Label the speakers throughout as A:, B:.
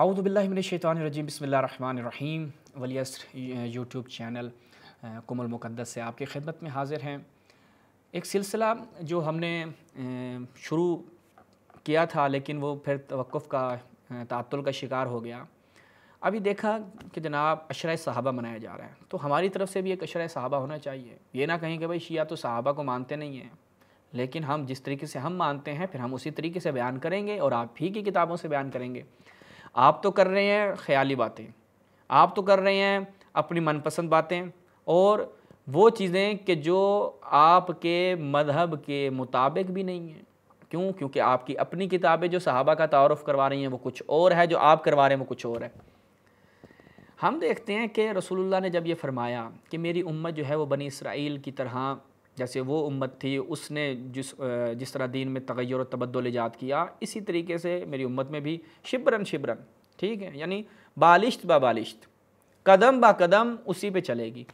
A: اعوذ باللہ من الشیطان الرجیم بسم اللہ الرحمن الرحیم ولیسر یوٹیوب چینل قم المقدس سے آپ کی خدمت میں حاضر ہیں ایک سلسلہ جو ہم نے شروع کیا تھا لیکن وہ پھر توقف کا تعطل کا شکار ہو گیا ابھی دیکھا کہ جناب عشرہ صحابہ منایا جا رہا ہے تو ہماری طرف سے بھی ایک اشرۂ صحابہ ہونا چاہیے یہ نہ کہیں کہ بھائی شیعہ تو صحابہ کو مانتے نہیں ہیں لیکن ہم جس طریقے سے ہم مانتے ہیں پھر ہم اسی طریقے سے بیان کریں گے اور آپ ہی کی کتابوں سے بیان کریں گے آپ تو کر رہے ہیں خیالی باتیں آپ تو کر رہے ہیں اپنی من پسند باتیں اور وہ چیزیں کہ جو آپ کے مذہب کے مطابق بھی نہیں ہیں کیوں کیونکہ آپ کی اپنی کتابیں جو صحابہ کا تعارف کروا رہی ہیں وہ کچھ اور ہے جو آپ کروا رہے ہیں وہ کچھ اور ہے ہم دیکھتے ہیں کہ رسول اللہ نے جب یہ فرمایا کہ میری امت جو ہے وہ بنی اسرائیل کی طرح جیسے وہ امت تھی اس نے جس جس طرح دین میں تغیر و تبدل ایجاد کیا اسی طریقے سے میری امت میں بھی شبرن شبرن ٹھیک ہے یعنی بالشت با بالشت قدم با قدم اسی پہ چلے گی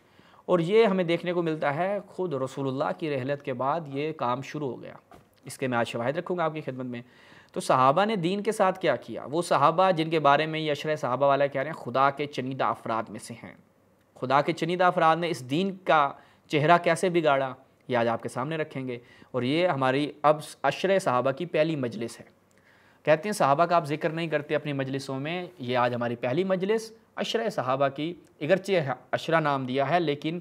A: اور یہ ہمیں دیکھنے کو ملتا ہے خود رسول اللہ کی رحلت کے بعد یہ کام شروع ہو گیا اس کے میں آج شواہد رکھوں گا آپ کی خدمت میں تو صحابہ نے دین کے ساتھ کیا کیا وہ صحابہ جن کے بارے میں یہ عشر صحابہ والا کہہ رہے ہیں خدا کے چنیدہ افراد میں سے ہیں خدا کے چنیدہ افراد نے اس دین کا چہرہ کیسے بگاڑا یہ آج آپ کے سامنے رکھیں گے اور یہ ہماری اب عشر صحابہ کی پہلی مجلس ہے کہتے ہیں صحابہ کا آپ ذکر نہیں کرتے اپنی مجلسوں میں یہ آج ہماری پہلی مجلس عشر صحابہ کی اگرچہ عشرہ نام دیا ہے لیکن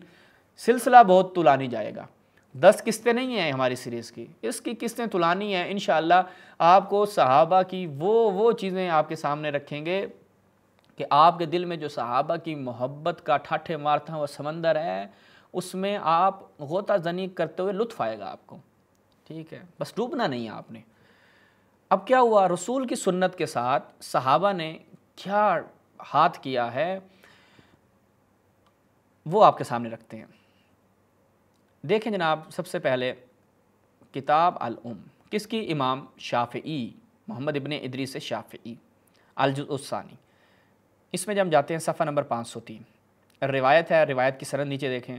A: سلسلہ بہت تلانی جائے گا دس قسطیں نہیں ہیں ہماری سیریز کی اس کی قسطیں تلانی ہیں انشاءاللہ آپ کو صحابہ کی وہ وہ چیزیں آپ کے سامنے رکھیں گے کہ آپ کے دل میں جو صحابہ کی محبت کا ٹھاٹھے ہوں وہ سمندر ہے اس میں آپ غوطہ زنی کرتے ہوئے لطف آئے گا آپ کو ٹھیک ہے بس ڈوبنا نہیں ہے آپ نے اب کیا ہوا رسول کی سنت کے ساتھ صحابہ نے کیا ہاتھ کیا ہے وہ آپ کے سامنے رکھتے ہیں دیکھیں جناب سب سے پہلے کتاب الام کس کی امام شافعی محمد ابن ادری سے شافعی الجز الج اس میں جب ہم جاتے ہیں صفحہ نمبر پانچ سو تین روایت ہے روایت کی سرد نیچے دیکھیں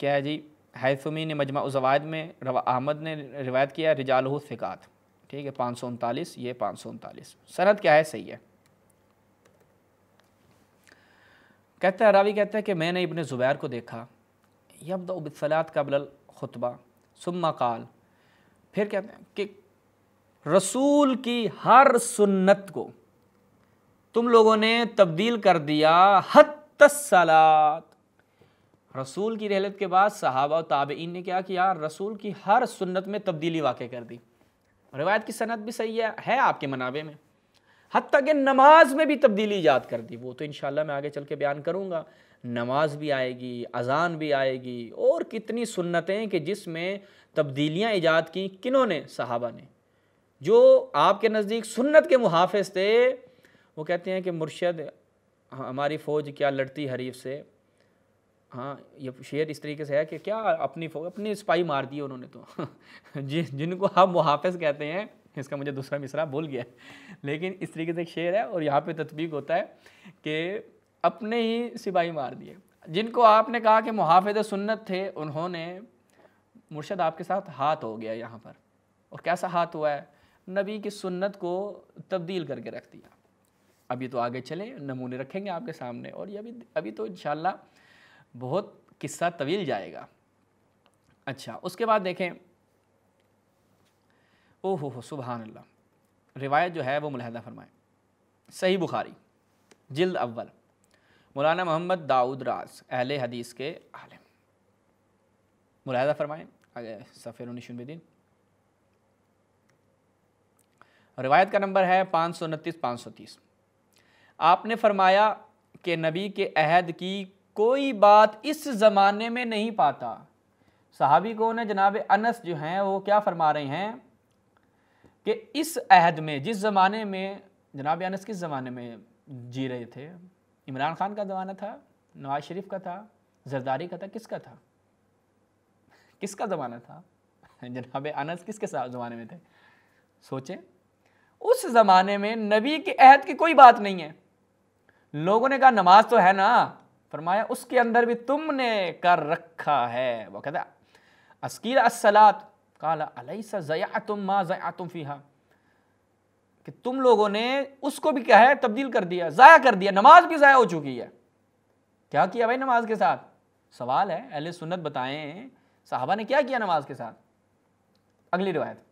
A: کیا ہے جی حیثمی نے مجمع زوائد میں احمد نے روایت کیا رجالح ثقات ٹھیک ہے پانچ سو انتالیس یہ پانچ سو انتالیس سند کیا ہے صحیح ہے کہتا ہے راوی کہتا ہے کہ میں نے ابن زبیر کو دیکھا یب دب قبل قبل ثم قال پھر کہتے ہیں کہ رسول کی ہر سنت کو تم لوگوں نے تبدیل کر دیا حت السلات رسول کی رحلت کے بعد صحابہ و تابعین نے کیا کیا رسول کی ہر سنت میں تبدیلی واقع کر دی روایت کی سنت بھی صحیح ہے آپ کے منابع میں حتیٰ کہ نماز میں بھی تبدیلی ایجاد کر دی وہ تو انشاءاللہ میں آگے چل کے بیان کروں گا نماز بھی آئے گی اذان بھی آئے گی اور کتنی سنتیں کہ جس میں تبدیلیاں ایجاد کی کنوں نے صحابہ نے جو آپ کے نزدیک سنت کے محافظ تھے وہ کہتے ہیں کہ مرشد ہماری فوج کیا لڑتی حریف سے ہاں یہ شعر اس طریقے سے ہے کہ کیا اپنی اپنی سپاہی مار دی انہوں نے تو جن جن کو آپ محافظ کہتے ہیں اس کا مجھے دوسرا مصرعہ بھول گیا لیکن اس طریقے سے ایک شعر ہے اور یہاں پہ تطبیق ہوتا ہے کہ اپنے ہی سپاہی مار دیے جن کو آپ نے کہا کہ محافظ سنت تھے انہوں نے مرشد آپ کے ساتھ ہاتھ ہو گیا یہاں پر اور کیسا ہاتھ ہوا ہے نبی کی سنت کو تبدیل کر کے رکھ دیا اب یہ تو آگے چلیں نمونے رکھیں گے آپ کے سامنے اور یہ ابھی ابھی تو انشاءاللہ اللہ بہت قصہ طویل جائے گا اچھا اس کے بعد دیکھیں او ہو سبحان اللہ روایت جو ہے وہ ملحدہ فرمائے صحیح بخاری جلد اول مولانا محمد داؤد راز اہل حدیث کے عالم ملحدہ فرمائے سفیر انشنب دین روایت کا نمبر ہے پانچ سو انتیس پانچ سو تیس آپ نے فرمایا کہ نبی کے عہد کی کوئی بات اس زمانے میں نہیں پاتا صحابی کون ہے جناب انس جو ہیں وہ کیا فرما رہے ہیں کہ اس عہد میں جس زمانے میں جناب انس کس زمانے میں جی رہے تھے عمران خان کا زمانہ تھا نواز شریف کا تھا زرداری کا تھا کس کا تھا کس کا زمانہ تھا جناب انس کس کے زمانے میں تھے سوچیں اس زمانے میں نبی کے عہد کی کوئی بات نہیں ہے لوگوں نے کہا نماز تو ہے نا فرمایا اس کے اندر بھی تم نے کر رکھا ہے وہ کہتا السلات کہ تم لوگوں نے اس کو بھی کیا ہے تبدیل کر دیا ضائع کر دیا نماز بھی ضائع ہو چکی ہے کیا کیا بھائی نماز کے ساتھ سوال ہے اہل سنت بتائیں صحابہ نے کیا کیا نماز کے ساتھ اگلی روایت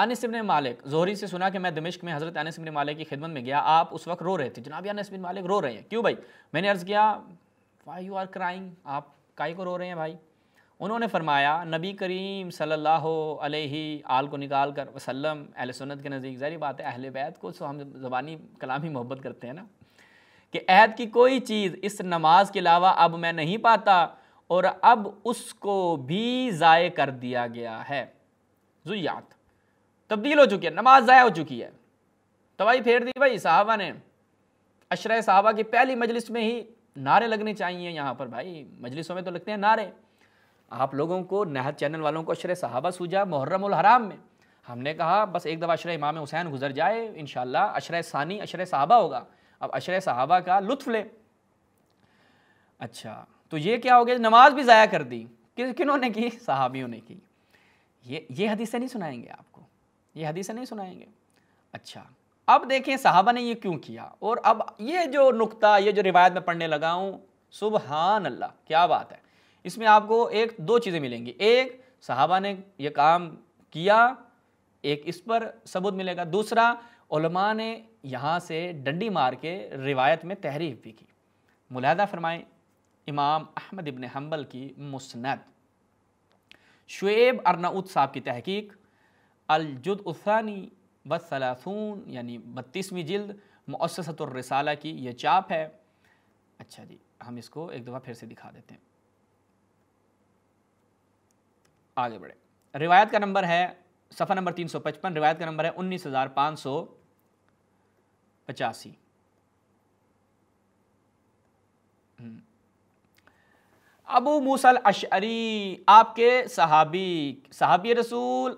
A: انس ابن مالک زہری سے سنا کہ میں دمشق میں حضرت انس ابن مالک کی خدمت میں گیا آپ اس وقت رو رہے تھے جناب انس ابن مالک رو رہے ہیں کیوں بھائی میں نے عرض کیا وائی یو آر کرائنگ آپ کائی کو رو رہے ہیں بھائی انہوں نے فرمایا نبی کریم صلی اللہ علیہ آل کو نکال کر وسلم اہل سنت کے نزدیک ظاہری بات ہے اہل بیت کو سو ہم زبانی کلامی محبت کرتے ہیں نا کہ عہد کی کوئی چیز اس نماز کے علاوہ اب میں نہیں پاتا اور اب اس کو بھی ضائع کر دیا گیا ہے زیات تبدیل ہو چکی ہے نماز ضائع ہو چکی ہے بھائی پھیر دی بھائی صحابہ نے عشرۂ صحابہ کی پہلی مجلس میں ہی نعرے لگنے چاہیے یہاں پر بھائی مجلسوں میں تو لگتے ہیں نعرے آپ لوگوں کو نہت چینل والوں کو اشرِ صحابہ سوجا محرم الحرام میں ہم نے کہا بس ایک دفعہ اشر امام حسین گزر جائے انشاءاللہ شاء ثانی اشرِ صحابہ ہوگا اب عشر صحابہ کا لطف لے اچھا تو یہ کیا گیا نماز بھی ضائع کر دی کنہوں نے کی صحابیوں نے کی یہ یہ حدیثیں نہیں سنائیں گے آپ کو یہ حدیثیں نہیں سنائیں گے اچھا اب دیکھیں صحابہ نے یہ کیوں کیا اور اب یہ جو نقطہ یہ جو روایت میں پڑھنے لگا ہوں سبحان اللہ کیا بات ہے اس میں آپ کو ایک دو چیزیں ملیں گی ایک صحابہ نے یہ کام کیا ایک اس پر ثبوت ملے گا دوسرا علماء نے یہاں سے ڈنڈی مار کے روایت میں تحریف بھی کی ملاحدہ فرمائیں امام احمد ابن حنبل کی مسند شعیب ارنعود صاحب کی تحقیق الجد الثانی والثلاثون یعنی بتیسویں جلد الرسالہ کی یہ چاپ ہے اچھا جی ہم اس کو ایک دفعہ پھر سے دکھا دیتے ہیں آگے بڑھے روایت کا نمبر ہے صفحہ نمبر تین سو پچپن روایت کا نمبر ہے انیس ہزار پانچ سو پچاسی ابو موسیٰ الاشعری آپ کے صحابی صحابی رسول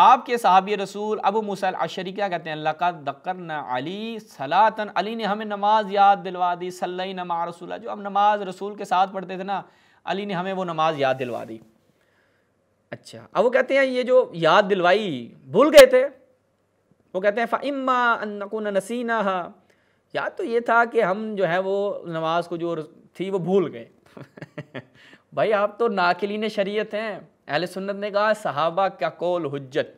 A: آپ کے صحابی رسول ابو موسیٰ عشری کیا کہتے ہیں اللہ قکن علی سلاطن علی نے ہمیں نماز یاد دلوا دی صلی نما رسول جو ہم نماز رسول کے ساتھ پڑھتے تھے نا علی نے ہمیں وہ نماز یاد دلوا دی اچھا اب وہ کہتے ہیں یہ جو یاد دلوائی بھول گئے تھے وہ کہتے ہیں فَإِمَّا نقون نَسِينَهَا یاد تو یہ تھا کہ ہم جو ہے وہ نماز کو جو تھی وہ بھول گئے بھائی آپ تو ناکلین شریعت ہیں اہل سنت نے کہا صحابہ کا قول حجت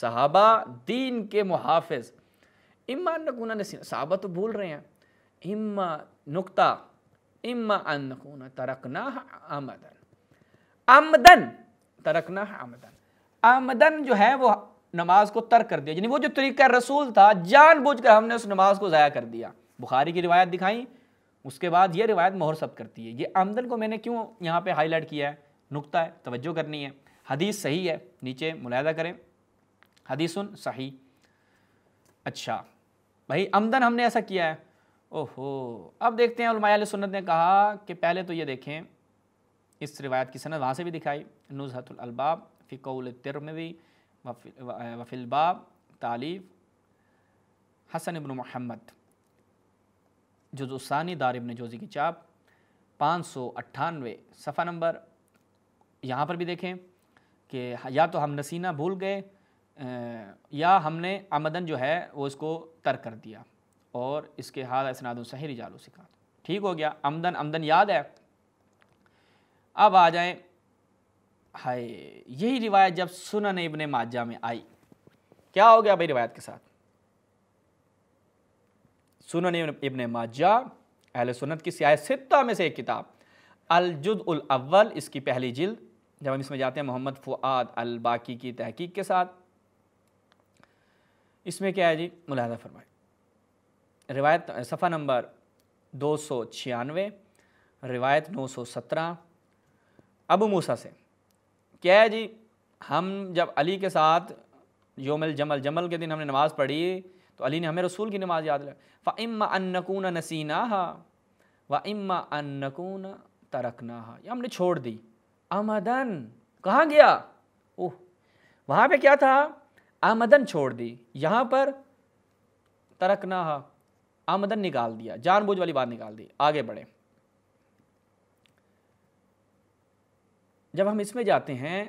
A: صحابہ دین کے محافظ اما صحابہ تو بھول رہے ہیں اما اما ترکنا آمدن آمدن آمدن آمدن ترکنا جو ہے وہ نماز کو ترک کر دیا یعنی وہ جو طریقہ رسول تھا جان بوجھ کر ہم نے اس نماز کو ضائع کر دیا بخاری کی روایت دکھائیں اس کے بعد یہ روایت مہر سب کرتی ہے یہ آمدن کو میں نے کیوں یہاں پہ ہائی لائٹ کیا ہے نقطہ ہے توجہ کرنی ہے حدیث صحیح ہے نیچے ملاحدہ کریں حدیث صحیح اچھا بھائی عمدن ہم نے ایسا کیا ہے اوہو اب دیکھتے ہیں علماء علیہ سنت نے کہا کہ پہلے تو یہ دیکھیں اس روایت کی سند وہاں سے بھی دکھائی الالباب فی قول ترمذی وفی الباب تعلیف حسن ابن محمد جزوسانی ابن جوزی کی چاپ پانچ سو اٹھانوے صفحہ نمبر یہاں پر بھی دیکھیں کہ یا تو ہم نسینہ بھول گئے یا ہم نے آمدن جو ہے وہ اس کو ترک کر دیا اور اس کے حال اسناد ناد رجال و سکھا ٹھیک ہو گیا آمدن آمدن یاد ہے اب آ جائیں یہی روایت جب سنن ابن ماجہ میں آئی کیا ہو گیا بھائی روایت کے ساتھ سنن ابن ماجہ اہل سنت کی سیاہ ستہ میں سے ایک کتاب الجد الاول اس کی پہلی جلد جب ہم اس میں جاتے ہیں محمد فعاد الباقی کی تحقیق کے ساتھ اس میں کیا ہے جی ملاحظہ فرمائے روایت صفحہ نمبر دو سو چھیانوے روایت نو سو سترہ ابو موسیٰ سے کیا ہے جی ہم جب علی کے ساتھ یوم الجمل جمل کے دن ہم نے نماز پڑھی تو علی نے ہمیں رسول کی نماز یاد لگا فَإِمَّا أَنَّكُونَ نَسِينَاهَا وَإِمَّا أَنَّكُونَ تَرَكْنَاهَا یہ ہم نے چھوڑ دی آمدن کہاں گیا اوہ وہاں پہ کیا تھا آمدن چھوڑ دی یہاں پر ترک نہ آمدن نکال دیا جان بوجھ والی بات نکال دی آگے بڑھیں جب ہم اس میں جاتے ہیں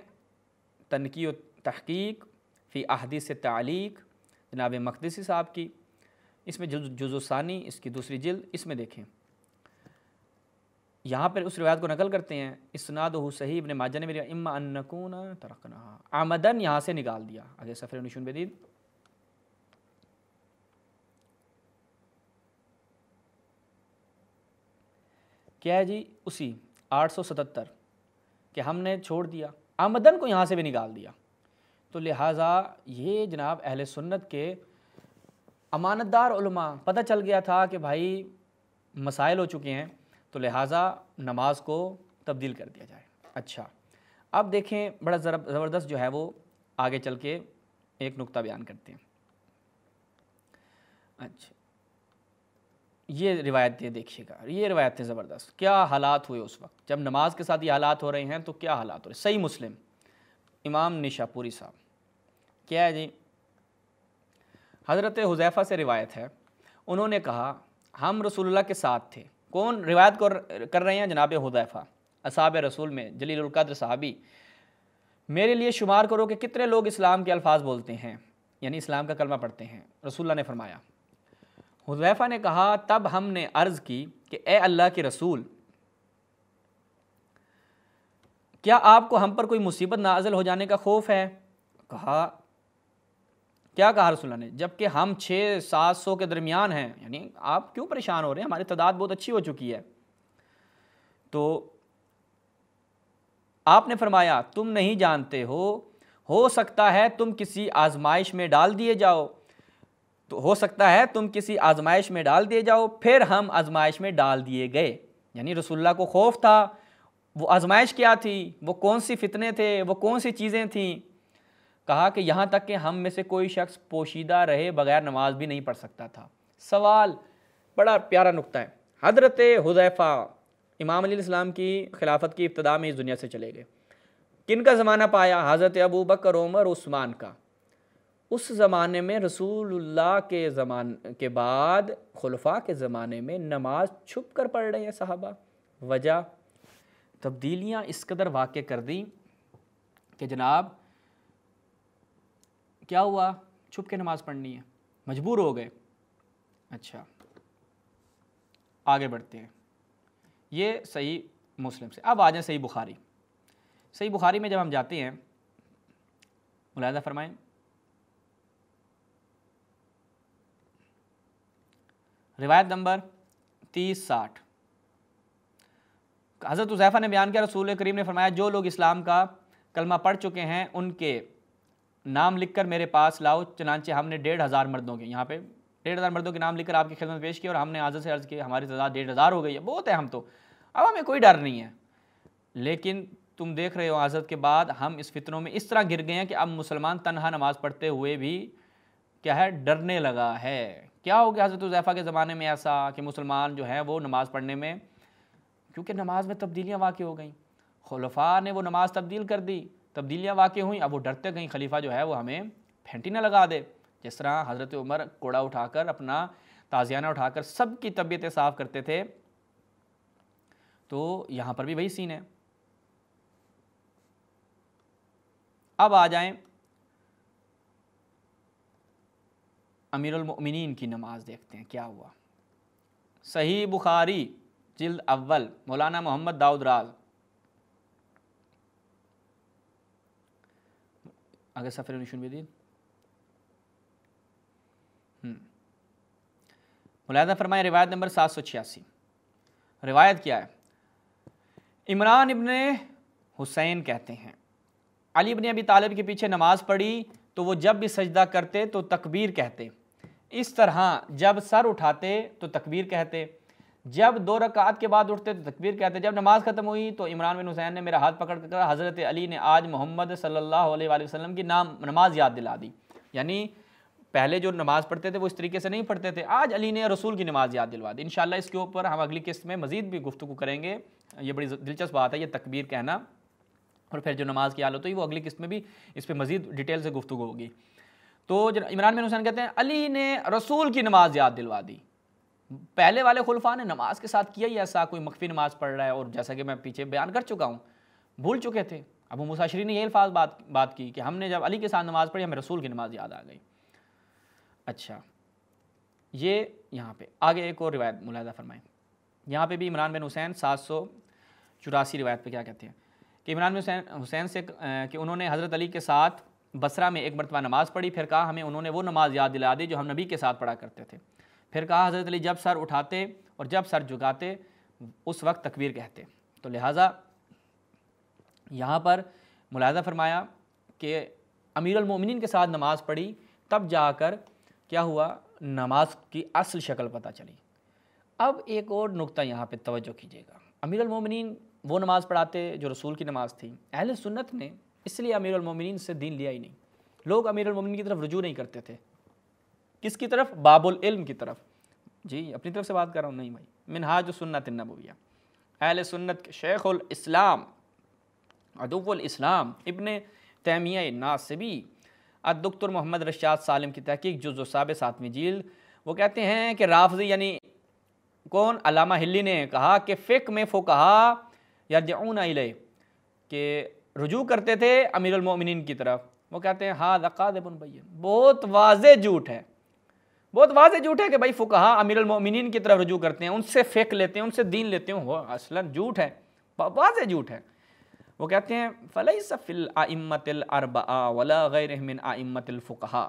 A: تنقی و تحقیق فی احادیث تعلیق جناب مقدسی صاحب کی اس میں جز جزو ثانی اس کی دوسری جلد اس میں دیکھیں یہاں پر اس روایت کو نقل کرتے ہیں اسناد ہو صحیح ابن ماجہ نے میری اما انکون ترقنا آمدن یہاں سے نکال دیا آگے سفر بدید کیا ہے جی اسی آٹھ سو ستتر کہ ہم نے چھوڑ دیا آمدن کو یہاں سے بھی نکال دیا تو لہٰذا یہ جناب اہل سنت کے امانت دار علماء پتہ چل گیا تھا کہ بھائی مسائل ہو چکے ہیں تو لہٰذا نماز کو تبدیل کر دیا جائے اچھا اب دیکھیں بڑا زبردست جو ہے وہ آگے چل کے ایک نقطہ بیان کرتے ہیں اچھا یہ روایت دیکھیے گا یہ روایت زبردست کیا حالات ہوئے اس وقت جب نماز کے ساتھ یہ حالات ہو رہے ہیں تو کیا حالات ہو رہے ہیں صحیح مسلم امام نشا پوری صاحب کیا ہے جی حضرت حضیفہ سے روایت ہے انہوں نے کہا ہم رسول اللہ کے ساتھ تھے کون روایت کر رہے ہیں جناب حضیفہ اصحاب رسول میں جلیل القدر صحابی میرے لیے شمار کرو کہ کتنے لوگ اسلام کے الفاظ بولتے ہیں یعنی اسلام کا کلمہ پڑھتے ہیں رسول اللہ نے فرمایا حضیفہ نے کہا تب ہم نے عرض کی کہ اے اللہ کے رسول کیا آپ کو ہم پر کوئی مصیبت نازل ہو جانے کا خوف ہے کہا کیا کہا رسول اللہ نے جبکہ ہم چھ سات سو کے درمیان ہیں یعنی آپ کیوں پریشان ہو رہے ہیں ہماری تعداد بہت اچھی ہو چکی ہے تو آپ نے فرمایا تم نہیں جانتے ہو ہو سکتا ہے تم کسی آزمائش میں ڈال دیے جاؤ تو ہو سکتا ہے تم کسی آزمائش میں ڈال دیے جاؤ پھر ہم آزمائش میں ڈال دیے گئے یعنی رسول اللہ کو خوف تھا وہ آزمائش کیا تھی وہ کون سی فتنے تھے وہ کون سی چیزیں تھیں کہا کہ یہاں تک کہ ہم میں سے کوئی شخص پوشیدہ رہے بغیر نماز بھی نہیں پڑھ سکتا تھا سوال بڑا پیارا نقطہ ہے حضرت حضیفہ امام علیہ السلام کی خلافت کی ابتدا میں اس دنیا سے چلے گئے کن کا زمانہ پایا حضرت ابو بکر عمر عثمان کا اس زمانے میں رسول اللہ کے زمان کے بعد خلفاء کے زمانے میں نماز چھپ کر پڑھ رہے ہیں صحابہ وجہ تبدیلیاں اس قدر واقع کر دیں کہ جناب کیا ہوا چھپ کے نماز پڑھنی ہے مجبور ہو گئے اچھا آگے بڑھتے ہیں یہ صحیح مسلم سے اب آ جائیں صحیح بخاری صحیح بخاری میں جب ہم جاتے ہیں ملاحظہ فرمائیں روایت نمبر تیس ساٹھ حضرت عزیفہ نے بیان کیا رسول کریم نے فرمایا جو لوگ اسلام کا کلمہ پڑھ چکے ہیں ان کے نام لکھ کر میرے پاس لاؤ چنانچہ ہم نے ڈیڑھ ہزار مردوں کے یہاں پہ ڈیڑھ ہزار مردوں کے نام لکھ کر آپ کی خدمت پیش کی اور ہم نے آزر سے عرض کی ہماری تعداد ڈیڑھ ہزار ہو گئی ہے بہت ہے ہم تو اب ہمیں کوئی ڈر نہیں ہے لیکن تم دیکھ رہے ہو آزر کے بعد ہم اس فطروں میں اس طرح گر گئے ہیں کہ اب مسلمان تنہا نماز پڑھتے ہوئے بھی کیا ہے ڈرنے لگا ہے کیا ہو گیا حضرت الضیفہ کے زمانے میں ایسا کہ مسلمان جو ہیں وہ نماز پڑھنے میں کیونکہ نماز میں تبدیلیاں واقع ہو گئیں خلفاء نے وہ نماز تبدیل کر دی تبدیلیاں واقع ہوئیں اب وہ ڈرتے کہیں خلیفہ جو ہے وہ ہمیں پھینٹی نہ لگا دے جس طرح حضرت عمر کوڑا اٹھا کر اپنا تازیانہ اٹھا کر سب کی طبیعتیں صاف کرتے تھے تو یہاں پر بھی وہی سین ہے اب آ جائیں امیر المؤمنین کی نماز دیکھتے ہیں کیا ہوا صحیح بخاری جلد اول مولانا محمد داود راز فرمائے روایت نمبر سات سو چھیاسی روایت کیا ہے عمران ابن حسین کہتے ہیں علی ابن ابی طالب کے پیچھے نماز پڑھی تو وہ جب بھی سجدہ کرتے تو تکبیر کہتے اس طرح جب سر اٹھاتے تو تکبیر کہتے جب دو رکعات کے بعد اٹھتے تو تکبیر کہتے ہیں جب نماز ختم ہوئی تو عمران بن حسین نے میرا ہاتھ پکڑ کر حضرت علی نے آج محمد صلی اللہ علیہ وآلہ وسلم کی نام نماز یاد دلا دی یعنی پہلے جو نماز پڑھتے تھے وہ اس طریقے سے نہیں پڑھتے تھے آج علی نے رسول کی نماز یاد دلوا دی انشاءاللہ اس کے اوپر ہم اگلی قسط میں مزید بھی گفتگو کریں گے یہ بڑی دلچسپ بات ہے یہ تکبیر کہنا اور پھر جو نماز کی حالت ہوئی وہ اگلی قسط میں بھی اس پہ مزید ڈیٹیل سے گفتگو ہوگی تو عمران بن حسین کہتے ہیں علی نے رسول کی نماز یاد دلوا دی پہلے والے خلفاء نے نماز کے ساتھ کیا ہی ایسا کوئی مخفی نماز پڑھ رہا ہے اور جیسا کہ میں پیچھے بیان کر چکا ہوں بھول چکے تھے ابو مساشرین نے یہ الفاظ بات بات کی کہ ہم نے جب علی کے ساتھ نماز پڑھی ہمیں رسول کی نماز یاد آ گئی اچھا یہ یہاں پہ آگے ایک اور روایت ملاحظہ فرمائیں یہاں پہ بھی عمران بن حسین سات سو چوراسی روایت پہ کیا کہتے ہیں کہ عمران بن حسین حسین سے کہ انہوں نے حضرت علی کے ساتھ بسرہ میں ایک مرتبہ نماز پڑھی پھر کہا ہمیں انہوں نے وہ نماز یاد دلا دی جو ہم نبی کے ساتھ پڑھا کرتے تھے پھر کہا حضرت علی جب سر اٹھاتے اور جب سر جگاتے اس وقت تکبیر کہتے تو لہٰذا یہاں پر ملاحظہ فرمایا کہ امیر المومنین کے ساتھ نماز پڑھی تب جا کر کیا ہوا نماز کی اصل شکل پتہ چلی اب ایک اور نقطہ یہاں پہ توجہ کیجیے گا امیر المومنین وہ نماز پڑھاتے جو رسول کی نماز تھی اہل سنت نے اس لیے امیر المومنین سے دین لیا ہی نہیں لوگ امیر المومنین کی طرف رجوع نہیں کرتے تھے کس کی طرف باب العلم کی طرف جی اپنی طرف سے بات کر رہا ہوں نہیں بھائی منہاج سنت النبویہ اہل سنت شیخ الاسلام عدو الاسلام ابن تیمیہ ناصبی الدکتر محمد رشاد سالم کی تحقیق جزو صاحب صاب ساتویں جیل وہ کہتے ہیں کہ رافضی یعنی کون علامہ ہلی نے کہا کہ فقہ میں فو کہا یا کہ رجوع کرتے تھے امیر المومنین کی طرف وہ کہتے ہیں ہاں دکات بین بہت واضح جھوٹ ہے بہت واضح جھوٹ ہے کہ بھائی فکہ امیر المومنین کی طرف رجوع کرتے ہیں ان سے فیک لیتے ہیں ان سے دین لیتے ہیں وہ اصلا جھوٹ ہے واضح جھوٹ ہے وہ کہتے ہیں فلاح صف ولا الرباغ من آمت الفقا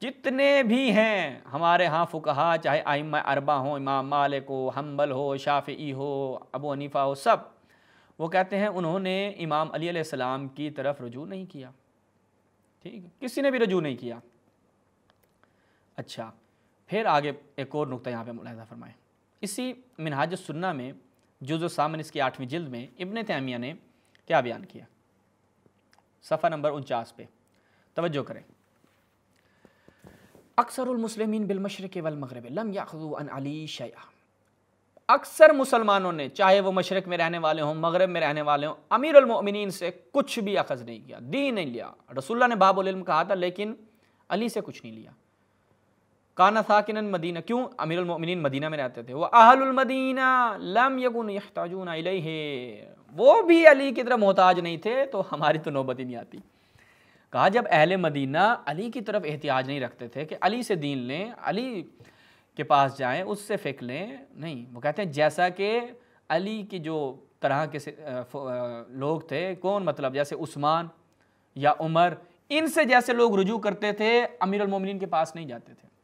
A: جتنے بھی ہیں ہمارے ہاں فکہ چاہے آئمہ اربا ہوں امام مالک ہو حنبل ہو شافعی ہو ابو حنیفہ ہو سب وہ کہتے ہیں انہوں نے امام علی علیہ السلام کی طرف رجوع نہیں کیا ٹھیک کسی نے بھی رجوع نہیں کیا اچھا پھر آگے ایک اور نقطہ یہاں پہ ملاحظہ فرمائے اسی منہاج السنہ میں جز و سامن اس کی آٹھویں جلد میں ابن تیمیہ نے کیا بیان کیا صفحہ نمبر انچاس پہ توجہ کریں اکثر المسلمین بالمشرق والمغرب لم علی شیعہ اکثر مسلمانوں نے چاہے وہ مشرق میں رہنے والے ہوں مغرب میں رہنے والے ہوں امیر المؤمنین سے کچھ بھی اخذ نہیں کیا دین نہیں لیا رسول اللہ نے باب العلم کہا تھا لیکن علی سے کچھ نہیں لیا کانا ساکنن مدینہ کیوں امیر المؤمنین مدینہ میں رہتے تھے وہ اہل المدینہ لم یحتاجون الیہ وہ بھی علی کی طرف محتاج نہیں تھے تو ہماری تو نوبت ہی نہیں آتی کہا جب اہل مدینہ علی کی طرف احتیاج نہیں رکھتے تھے کہ علی سے دین لیں علی کے پاس جائیں اس سے فکر لیں نہیں وہ کہتے ہیں جیسا کہ علی کی جو طرح کے لوگ تھے کون مطلب جیسے عثمان یا عمر ان سے جیسے لوگ رجوع کرتے تھے امیر المومنین کے پاس نہیں جاتے تھے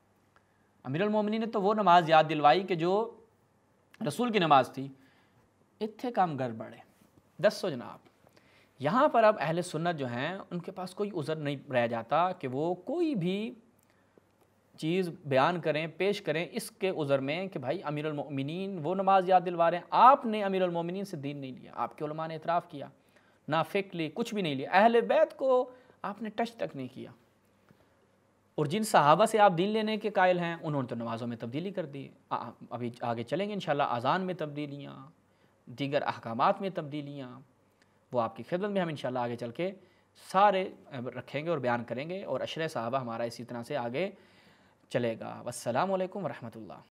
A: امیر المومنین نے تو وہ نماز یاد دلوائی کہ جو رسول کی نماز تھی اتھے کام گر گڑبڑے دس سو جناب یہاں پر اب اہل سنت جو ہیں ان کے پاس کوئی عذر نہیں رہ جاتا کہ وہ کوئی بھی چیز بیان کریں پیش کریں اس کے عذر میں کہ بھائی امیر المومنین وہ نماز یاد دلوا رہے ہیں آپ نے امیر المومنین سے دین نہیں لیا آپ کے علماء نے اعتراف کیا نہ فک لی کچھ بھی نہیں لیا اہل بیت کو آپ نے ٹچ تک نہیں کیا اور جن صحابہ سے آپ دین لینے کے قائل ہیں انہوں نے تو نمازوں میں تبدیلی کر دی ابھی آگے چلیں گے انشاءاللہ آزان اذان میں تبدیلیاں دیگر احکامات میں تبدیلیاں وہ آپ کی خدمت میں ہم انشاءاللہ آگے چل کے سارے رکھیں گے اور بیان کریں گے اور عشر صحابہ ہمارا اسی طرح سے آگے چلے گا والسلام علیکم ورحمۃ اللہ